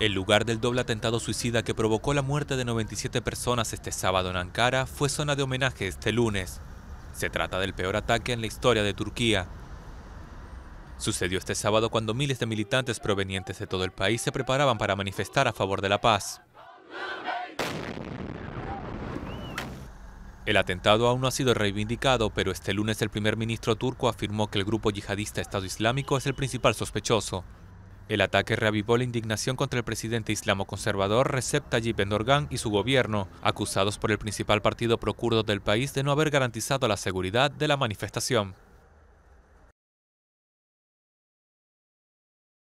El lugar del doble atentado suicida que provocó la muerte de 97 personas este sábado en Ankara fue zona de homenaje este lunes. Se trata del peor ataque en la historia de Turquía. Sucedió este sábado cuando miles de militantes provenientes de todo el país se preparaban para manifestar a favor de la paz. El atentado aún no ha sido reivindicado, pero este lunes el primer ministro turco afirmó que el grupo yihadista Estado Islámico es el principal sospechoso. El ataque reavivó la indignación contra el presidente islamo-conservador Recep Tayyip Erdogan y su gobierno, acusados por el principal partido procurdo del país de no haber garantizado la seguridad de la manifestación.